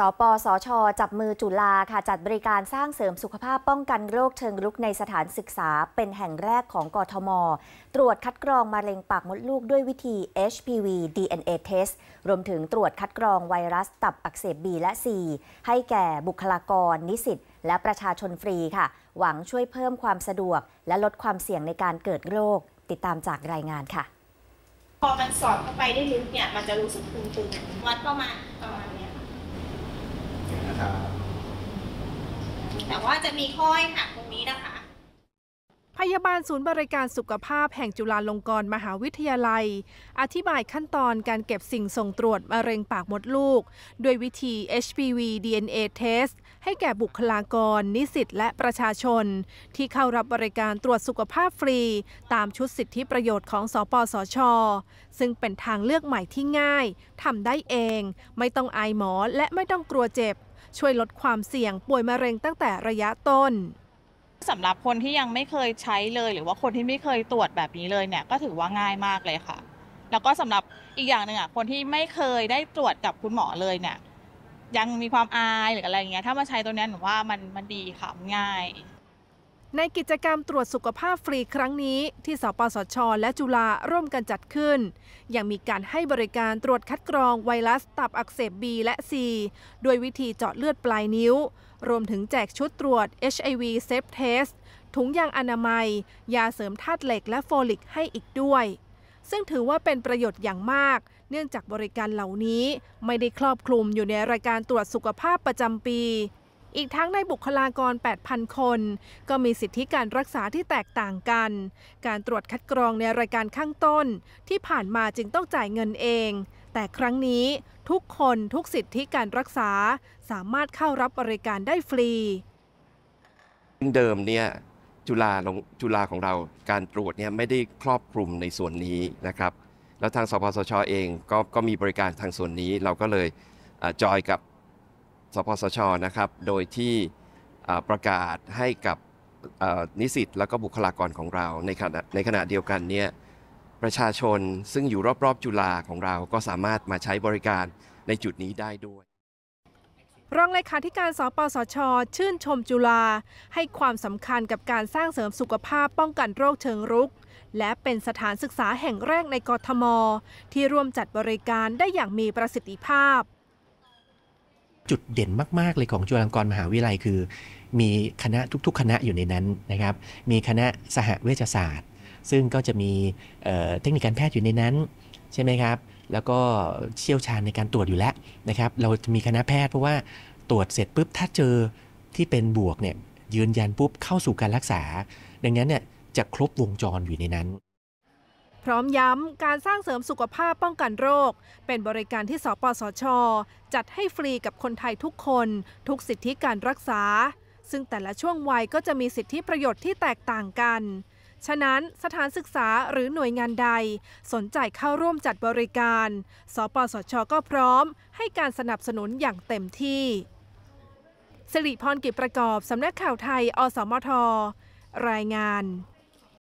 สปสช จับมือจุฬาค่ะจัดบริการสร้างเสริมสุขภาพป้องกันโรคเชิงรุกในสถานศึกษาเป็นแห่งแรกของกทม ตรวจคัดกรองมะเร็งปากมดลูกด้วยวิธี HPV DNA test รวมถึงตรวจคัดกรองไวรัสตับอักเสบบีและ C ให้แก่บุคลากรนิสิตและประชาชนฟรีค่ะ หวังช่วยเพิ่มความสะดวก และลดความเสี่ยงในการเกิดโรคติดตามจากรายงานค่ะ พอมันสอดเข้าไปได้ลึกเนี่ยมันจะรู้สึกตึงๆวัดประมาณประมาณเนี้ยครับแต่ว่าจะมีข้อยหักตรงนี้นะคะ พยาบาลศูนย์บริการสุขภาพแห่งจุฬาลงกรณ์มหาวิทยาลัย อธิบายขั้นตอนการเก็บสิ่งส่งตรวจมะเร็งปากมดลูก ด้วยวิธี HPV DNA Test ให้แก่บุคลากร นิสิตและประชาชน ที่เข้ารับบริการตรวจสุขภาพฟรี ตามชุดสิทธิประโยชน์ของสปสช ซึ่งเป็นทางเลือกใหม่ที่ง่ายทำได้เอง ไม่ต้องอายหมอและไม่ต้องกลัวเจ็บช่วยลดความเสี่ยงป่วยมะเร็งตั้งแต่ระยะต้นสำหรับคนที่ยังไม่เคยใช้เลย หรือว่าคนที่ไม่เคยตรวจแบบนี้เลยเนี่ยก็ถือว่าง่ายมากเลยค่ะ แล้วก็สำหรับอีกอย่างหนึ่งอ่ะคนที่ไม่เคยได้ตรวจกับคุณหมอเลยเนี่ยยังมีความอายหรืออะไรเงี้ยถ้ามาใช้ตัวนี้หนูว่ามันมันดีค่ะง่ายในกิจกรรมตรวจสุขภาพฟรีครั้งนี้ ที่สปสชและจุฬาร่วมกันจัดขึ้น ยังมีการให้บริการตรวจคัดกรองไวรัสตับอักเสบบีและ C ด้วยวิธีเจาะเลือดปลายนิ้ว รวมถึงแจกชุดตรวจ HIV Safe Test ถุงยางอนามัย ยาเสริมธาตุเหล็กและโฟลิกให้อีกด้วย ซึ่งถือว่าเป็นประโยชน์อย่างมาก เนื่องจากบริการเหล่านี้ ไม่ได้ครอบคลุมอยู่ในรายการตรวจสุขภาพประจำปีอีกทั้งในบุคลากร8,000 คน ก็มีสิทธิการรักษาที่แตกต่างกัน การตรวจคัดกรองในรายการข้างต้นที่ผ่านมาจึงต้องจ่ายเงินเอง แต่ครั้งนี้ทุกคนทุกสิทธิการรักษาสามารถเข้ารับบริการได้ฟรี เดิมเนี่ยจุฬาจุฬาของเราการตรวจเนี่ยไม่ได้ครอบคลุมในส่วนนี้นะครับ แล้วทางสพสชอเองกก็มีบริการทางส่วนนี้เราก็เลยจอยกับสปสชนะครับ โดยที่ประกาศให้กับนิสิตและก็บุคลากรของเราในขณะในขณะเดียวกันเนี่ยประชาชนซึ่งอยู่รอบๆ จุฬาของเราก็สามารถมาใช้บริการในจุดนี้ได้ด้วย รองเลขาธิการ สปสชชื่นชมจุฬาให้ความสำคัญกับการสร้างเสริมสุขภาพป้องกันโรคเชิงรุก และเป็นสถานศึกษาแห่งแรกในกทม ที่ร่วมจัดบริการได้อย่างมีประสิทธิภาพจุดเด่นมากๆเลยของจุฬาลงกรณ์มหาวิทยาลัยคือ มีคณะทุกๆ คณะอยู่ในนั้นนะครับ มีคณะสหเวชศาสตร์ ซึ่งก็จะมีเทคนิคการแพทย์อยู่ในนั้น ใช่ไหมครับ แล้วก็เชี่ยวชาญในการตรวจอยู่แล้วนะครับ เราจะมีคณะแพทย์เพราะว่าตรวจเสร็จปุ๊บถ้าเจอที่เป็นบวกเนี่ยยืนยันปุ๊บเข้าสู่การรักษา ดังนั้นเนี่ยจะครบวงจรอยู่ในนั้นพร้อมย้ำการสร้างเสริมสุขภาพป้องกันโรค เป็นบริการที่สปสช จัดให้ฟรีกับคนไทยทุกคน ทุกสิทธิการรักษา ซึ่งแต่ละช่วงวัยก็จะมีสิทธิประโยชน์ที่แตกต่างกัน ฉะนั้นสถานศึกษาหรือหน่วยงานใดสนใจเข้าร่วมจัดบริการ สปสช ก็พร้อมให้การสนับสนุนอย่างเต็มที่สิริพรกิจประกอบสำนักข่าวไทยอสมท รายงาน